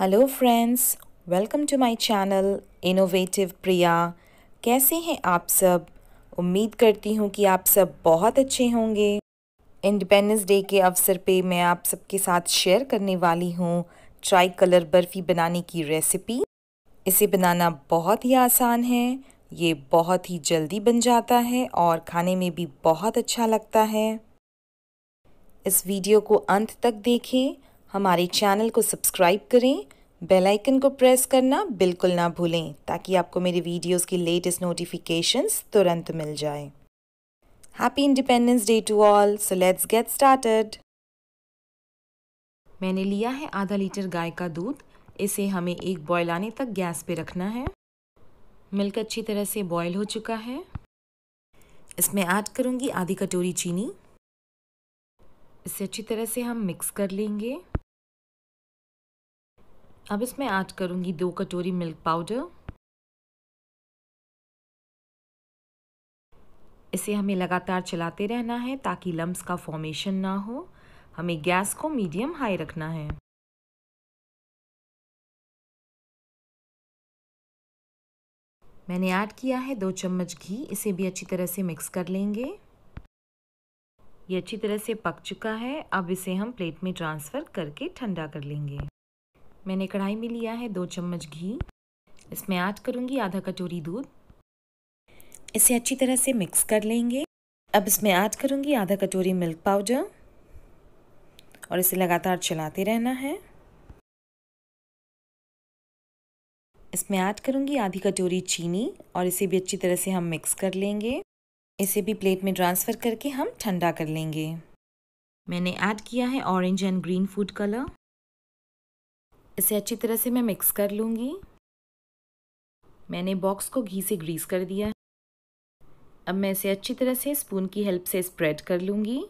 hello friends welcome to my channel innovative Priya कैसे हैं आप सब उम्मीद करती हूँ कि आप सब बहुत अच्छे होंगे इंडिपेंडेंस डे के अवसर पे मैं आप सबके साथ शेयर करने वाली हूँ ट्राई कलर बर्फ़ी बनाने की रेसिपी इसे बनाना बहुत ही आसान है ये बहुत ही जल्दी बन जाता है और खाने में भी बहुत अच्छा लगता है इस वीडियो को अंत तक देखें हमारे चैनल को सब्सक्राइब करें बेल आइकन को प्रेस करना बिल्कुल ना भूलें ताकि आपको मेरे वीडियोस की लेटेस्ट नोटिफिकेशंस तुरंत मिल जाए happy independence day to all so let's get started मैंने लिया है आधा लीटर गाय का दूध इसे हमें एक बॉयल आने तक गैस पे रखना है मिल्क अच्छी तरह से बॉयल हो चुका है इसमें ऐड करूँगी आधी कटोरी चीनी इसे अच्छी तरह से हम मिक्स कर लेंगे अब इसमें ऐड करूँगी दो कटोरी मिल्क पाउडर इसे हमें लगातार चलाते रहना है ताकि लम्ब्स का फॉर्मेशन ना हो हमें गैस को मीडियम हाई रखना है मैंने ऐड किया है दो चम्मच घी इसे भी अच्छी तरह से मिक्स कर लेंगे ये अच्छी तरह से पक चुका है अब इसे हम प्लेट में ट्रांसफ़र करके ठंडा कर लेंगे मैंने कढ़ाई में लिया है दो चम्मच घी इसमें ऐड करूँगी आधा कटोरी दूध इसे अच्छी तरह से मिक्स कर लेंगे अब इसमें ऐड करूँगी आधा कटोरी मिल्क पाउडर और इसे लगातार चलाते रहना है इसमें ऐड करूँगी आधी कटोरी चीनी और इसे भी अच्छी तरह से हम मिक्स कर लेंगे इसे भी प्लेट में ट्रांसफ़र करके हम ठंडा कर लेंगे मैंने ऐड किया है orange and green food colour इसे अच्छी तरह से मैं मिक्स कर लूँगी मैंने बॉक्स को घी से ग्रीस कर दिया अब मैं इसे अच्छी तरह से स्पून की हेल्प से स्प्रेड कर लूँगी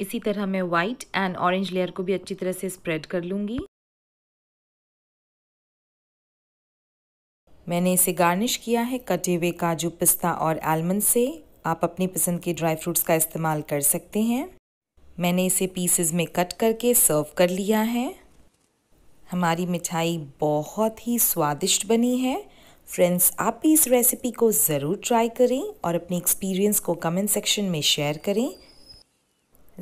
इसी तरह मैं वाइट एंड ऑरेंज लेयर को भी अच्छी तरह से स्प्रेड कर लूँगी मैंने इसे गार्निश किया है कटे हुए काजू पिस्ता और आलमंड से आप अपनी पसंद के ड्राई फ्रूट्स का इस्तेमाल कर सकते हैं मैंने इसे पीसेस में कट करके सर्व कर लिया है हमारी मिठाई बहुत ही स्वादिष्ट बनी है फ्रेंड्स आप भी इस रेसिपी को ज़रूर ट्राई करें और अपने एक्सपीरियंस को कमेंट सेक्शन में शेयर करें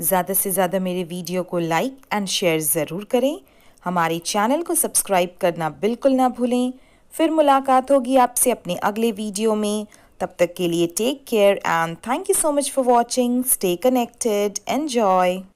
ज़्यादा से ज़्यादा मेरे वीडियो को लाइक एंड शेयर ज़रूर करें हमारे चैनल को सब्सक्राइब करना बिल्कुल ना भूलें फिर मुलाकात होगी आपसे अपने अगले वीडियो में तब तक के लिए take care and thank you so much for watching stay connected enjoy